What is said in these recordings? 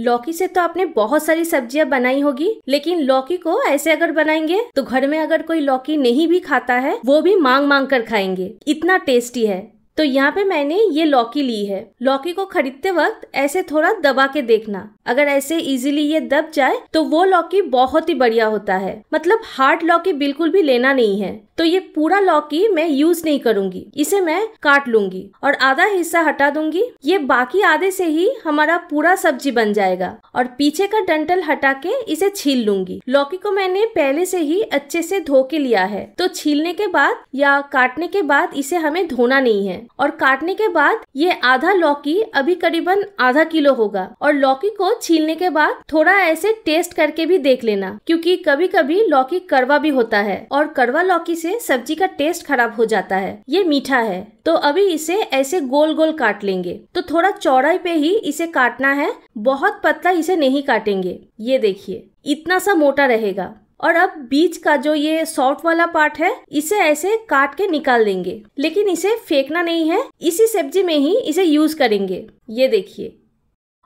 लौकी से तो आपने बहुत सारी सब्जियां बनाई होगी लेकिन लौकी को ऐसे अगर बनाएंगे तो घर में अगर कोई लौकी नहीं भी खाता है वो भी मांग मांग कर खाएंगे इतना टेस्टी है तो यहाँ पे मैंने ये लौकी ली है लौकी को खरीदते वक्त ऐसे थोड़ा दबा के देखना अगर ऐसे इजीली ये दब जाए तो वो लौकी बहुत ही बढ़िया होता है मतलब हार्ड लौकी बिल्कुल भी लेना नहीं है तो ये पूरा लौकी मैं यूज नहीं करूंगी इसे मैं काट लूंगी और आधा हिस्सा हटा दूंगी ये बाकी आधे से ही हमारा पूरा सब्जी बन जाएगा और पीछे का डंटल हटा के इसे छील लूंगी लौकी को मैंने पहले से ही अच्छे से धो के लिया है तो छीलने के बाद या काटने के बाद इसे हमें धोना नहीं है और काटने के बाद ये आधा लौकी अभी करीबन आधा किलो होगा और लौकी को छीलने के बाद थोड़ा ऐसे टेस्ट करके भी देख लेना क्योंकि कभी कभी लौकी कड़वा भी होता है और कड़वा लौकी से सब्जी का टेस्ट खराब हो जाता है ये मीठा है तो अभी इसे ऐसे गोल गोल काट लेंगे तो थोड़ा चौड़ाई पे ही इसे काटना है बहुत पतला इसे नहीं काटेंगे ये देखिए इतना सा मोटा रहेगा और अब बीच का जो ये सॉफ्ट वाला पार्ट है इसे ऐसे काट के निकाल देंगे लेकिन इसे फेंकना नहीं है इसी सब्जी में ही इसे यूज करेंगे ये देखिए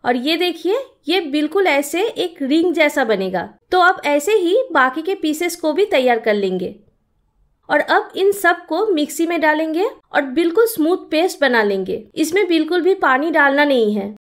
और ये देखिए ये बिल्कुल ऐसे एक रिंग जैसा बनेगा तो आप ऐसे ही बाकी के पीसेस को भी तैयार कर लेंगे और अब इन सब को मिक्सी में डालेंगे और बिल्कुल स्मूथ पेस्ट बना लेंगे इसमें बिल्कुल भी पानी डालना नहीं है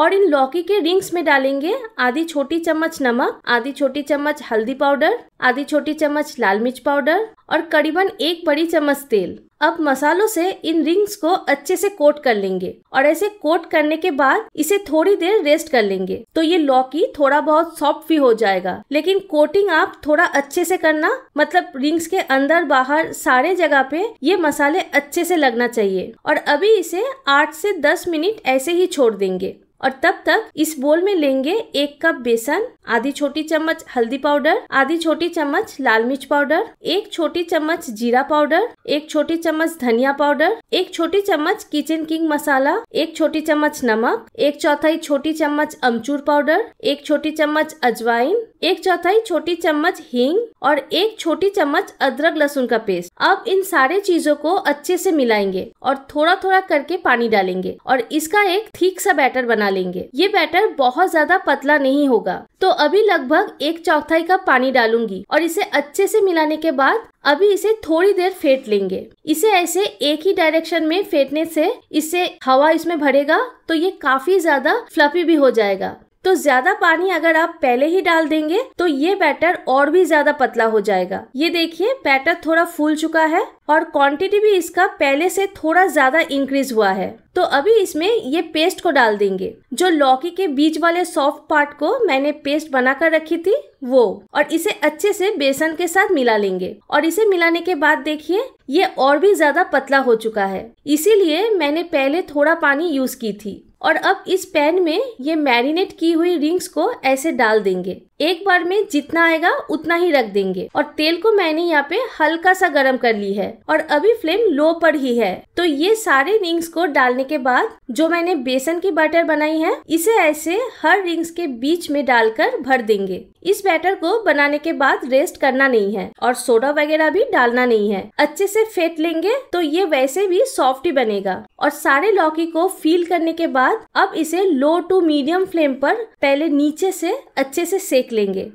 और इन लौकी के रिंग्स में डालेंगे आधी छोटी चम्मच नमक आधी छोटी चम्मच हल्दी पाउडर आधी छोटी चम्मच लाल मिर्च पाउडर और करीबन एक बड़ी चम्मच तेल अब मसालों से इन रिंग्स को अच्छे से कोट कर लेंगे और ऐसे कोट करने के बाद इसे थोड़ी देर रेस्ट कर लेंगे तो ये लौकी थोड़ा बहुत सॉफ्ट भी हो जाएगा लेकिन कोटिंग आप थोड़ा अच्छे से करना मतलब रिंग्स के अंदर बाहर सारे जगह पे ये मसाले अच्छे से लगना चाहिए और अभी इसे आठ से दस मिनट ऐसे ही छोड़ देंगे और तब तक इस बोल में लेंगे एक कप बेसन आधी छोटी चम्मच हल्दी पाउडर आधी छोटी चम्मच लाल मिर्च पाउडर एक छोटी चम्मच जीरा पाउडर एक छोटी चम्मच धनिया पाउडर एक छोटी चम्मच किचन किंग मसाला एक छोटी चम्मच नमक एक चौथाई छोटी चम्मच अमचूर पाउडर एक छोटी चम्मच अजवाइन एक चौथाई छोटी चम्मच हींग और एक छोटी चम्मच अदरक लहसुन का पेस्ट अब इन सारे चीजों को अच्छे से मिलाएंगे और थोड़ा थोड़ा करके पानी डालेंगे और इसका एक ठीक सा बैटर बना डालेंगे ये बैटर बहुत ज्यादा पतला नहीं होगा तो अभी लगभग एक चौथाई कप पानी डालूंगी और इसे अच्छे से मिलाने के बाद अभी इसे थोड़ी देर फेंट लेंगे इसे ऐसे एक ही डायरेक्शन में फेंटने से इससे हवा इसमें भरेगा तो ये काफी ज्यादा फ्लफी भी हो जाएगा तो ज्यादा पानी अगर आप पहले ही डाल देंगे तो ये बैटर और भी ज्यादा पतला हो जाएगा ये देखिए बैटर थोड़ा फूल चुका है और क्वांटिटी भी इसका पहले से थोड़ा ज्यादा इंक्रीज हुआ है तो अभी इसमें ये पेस्ट को डाल देंगे जो लौकी के बीच वाले सॉफ्ट पार्ट को मैंने पेस्ट बनाकर रखी थी वो और इसे अच्छे से बेसन के साथ मिला लेंगे और इसे मिलाने के बाद देखिए ये और भी ज्यादा पतला हो चुका है इसीलिए मैंने पहले थोड़ा पानी यूज की थी और अब इस पैन में ये मैरिनेट की हुई रिंग्स को ऐसे डाल देंगे एक बार में जितना आएगा उतना ही रख देंगे और तेल को मैंने यहाँ पे हल्का सा गर्म कर ली है और अभी फ्लेम लो पर ही है तो ये सारे रिंग्स को डालने के बाद जो मैंने बेसन की बैटर बनाई है इसे ऐसे हर रिंग्स के बीच में डालकर भर देंगे इस बैटर को बनाने के बाद रेस्ट करना नहीं है और सोडा वगैरह भी डालना नहीं है अच्छे से फेट लेंगे तो ये वैसे भी सॉफ्ट ही बनेगा और सारे लौकी को फील करने के बाद अब इसे लो टू मीडियम फ्लेम पर पहले नीचे से अच्छे से सेक लेंगे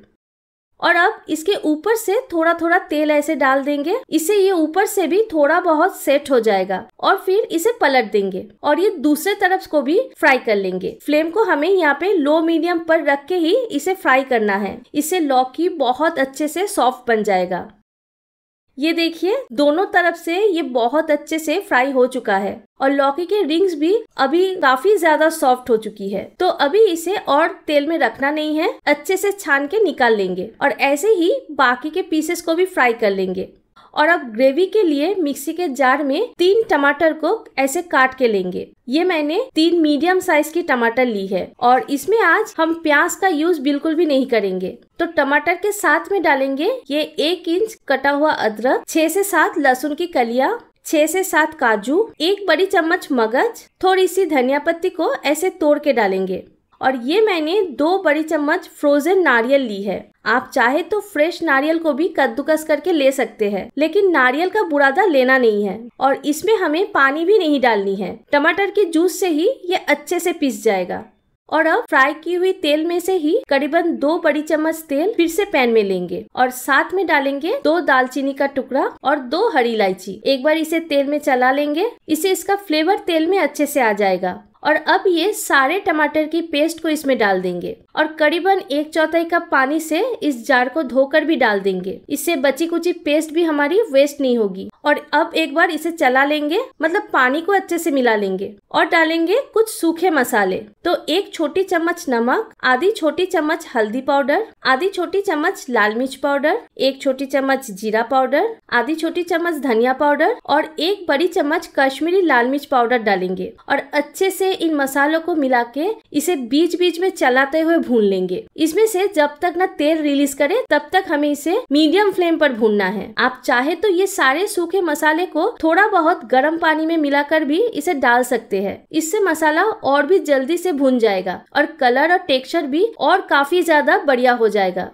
और अब इसके ऊपर से थोड़ा थोड़ा तेल ऐसे डाल देंगे इसे ये ऊपर से भी थोड़ा बहुत सेट हो जाएगा और फिर इसे पलट देंगे और ये दूसरे तरफ को भी फ्राई कर लेंगे फ्लेम को हमें यहाँ पे लो मीडियम पर रख के ही इसे फ्राई करना है इससे लौकी बहुत अच्छे से सॉफ्ट बन जाएगा ये देखिए दोनों तरफ से ये बहुत अच्छे से फ्राई हो चुका है और लौकी के रिंग्स भी अभी काफी ज्यादा सॉफ्ट हो चुकी है तो अभी इसे और तेल में रखना नहीं है अच्छे से छान के निकाल लेंगे और ऐसे ही बाकी के पीसेस को भी फ्राई कर लेंगे और अब ग्रेवी के लिए मिक्सी के जार में तीन टमाटर को ऐसे काट के लेंगे ये मैंने तीन मीडियम साइज की टमाटर ली है और इसमें आज हम प्याज का यूज बिल्कुल भी नहीं करेंगे तो टमाटर के साथ में डालेंगे ये एक इंच कटा हुआ अदरक छह से सात लहसुन की कलिया छह से सात काजू एक बड़ी चम्मच मगज थोड़ी सी धनिया पत्ती को ऐसे तोड़ के डालेंगे और ये मैंने दो बड़ी चम्मच फ्रोजन नारियल ली है आप चाहे तो फ्रेश नारियल को भी कद्दूकस करके ले सकते हैं लेकिन नारियल का बुरादा लेना नहीं है और इसमें हमें पानी भी नहीं डालनी है टमाटर के जूस से ही ये अच्छे से पिस जाएगा और अब फ्राई की हुई तेल में से ही करीबन दो बड़ी चम्मच तेल फिर से पैन में लेंगे और साथ में डालेंगे दो दालचीनी का टुकड़ा और दो हरी इलायची एक बार इसे तेल में चला लेंगे इसे इसका फ्लेवर तेल में अच्छे से आ जाएगा और अब ये सारे टमाटर की पेस्ट को इसमें डाल देंगे और करीबन एक चौथाई कप पानी से इस जार को धोकर भी डाल देंगे इससे बची कुची पेस्ट भी हमारी वेस्ट नहीं होगी और अब एक बार इसे चला लेंगे मतलब पानी को अच्छे से मिला लेंगे और डालेंगे कुछ सूखे मसाले तो एक छोटी चम्मच नमक आधी छोटी चम्मच हल्दी पाउडर आधी छोटी चम्मच लाल मिर्च पाउडर एक छोटी चम्मच जीरा पाउडर आधी छोटी चम्मच धनिया पाउडर और एक बड़ी चम्मच कश्मीरी लाल मिर्च पाउडर डालेंगे और अच्छे से इन मसालों को मिला के इसे बीच बीच में चलाते हुए भून लेंगे इसमें से जब तक ना तेल रिलीज करे तब तक हमें इसे मीडियम फ्लेम पर भूनना है आप चाहे तो ये सारे सूखे मसाले को थोड़ा बहुत गर्म पानी में मिलाकर भी इसे डाल सकते हैं इससे मसाला और भी जल्दी से भून जाएगा और कलर और टेक्सचर भी और काफी ज्यादा बढ़िया हो जाएगा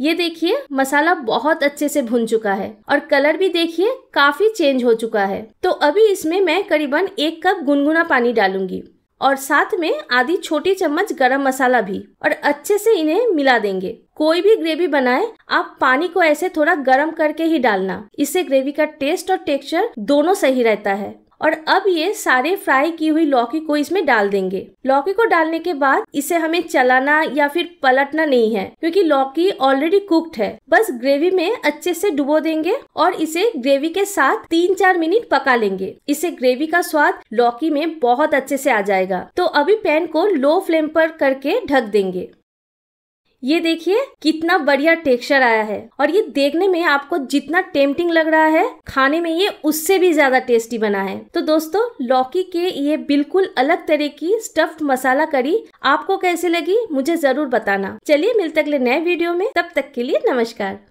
ये देखिए मसाला बहुत अच्छे से भुन चुका है और कलर भी देखिए काफी चेंज हो चुका है तो अभी इसमें मैं करीबन एक कप गुनगुना पानी डालूंगी और साथ में आधी छोटी चम्मच गरम मसाला भी और अच्छे से इन्हें मिला देंगे कोई भी ग्रेवी बनाए आप पानी को ऐसे थोड़ा गर्म करके ही डालना इससे ग्रेवी का टेस्ट और टेक्सचर दोनों सही रहता है और अब ये सारे फ्राई की हुई लौकी को इसमें डाल देंगे लौकी को डालने के बाद इसे हमें चलाना या फिर पलटना नहीं है क्योंकि लौकी ऑलरेडी कुक्ड है बस ग्रेवी में अच्छे से डुबो देंगे और इसे ग्रेवी के साथ तीन चार मिनट पका लेंगे इसे ग्रेवी का स्वाद लौकी में बहुत अच्छे से आ जाएगा तो अभी पैन को लो फ्लेम पर करके ढक देंगे ये देखिए कितना बढ़िया टेक्सचर आया है और ये देखने में आपको जितना टेम्पटिंग लग रहा है खाने में ये उससे भी ज्यादा टेस्टी बना है तो दोस्तों लौकी के ये बिल्कुल अलग तरह की स्टफ्ड मसाला करी आपको कैसे लगी मुझे जरूर बताना चलिए मिलते अगले नए वीडियो में तब तक के लिए नमस्कार